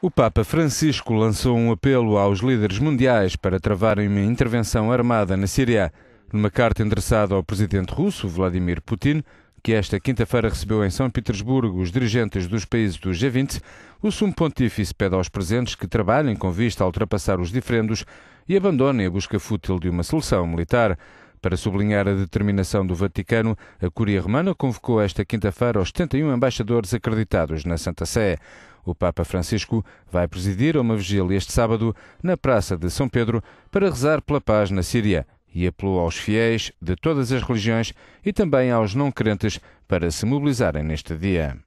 O Papa Francisco lançou um apelo aos líderes mundiais para travarem uma intervenção armada na Síria. Numa carta endereçada ao presidente russo, Vladimir Putin, que esta quinta-feira recebeu em São Petersburgo os dirigentes dos países do G20, o sumo pontífice pede aos presentes que trabalhem com vista a ultrapassar os diferendos e abandonem a busca fútil de uma solução militar. Para sublinhar a determinação do Vaticano, a Curia Romana convocou esta quinta-feira os 71 embaixadores acreditados na Santa Sé. O Papa Francisco vai presidir uma vigília este sábado na Praça de São Pedro para rezar pela paz na Síria e apelou aos fiéis de todas as religiões e também aos não crentes para se mobilizarem neste dia.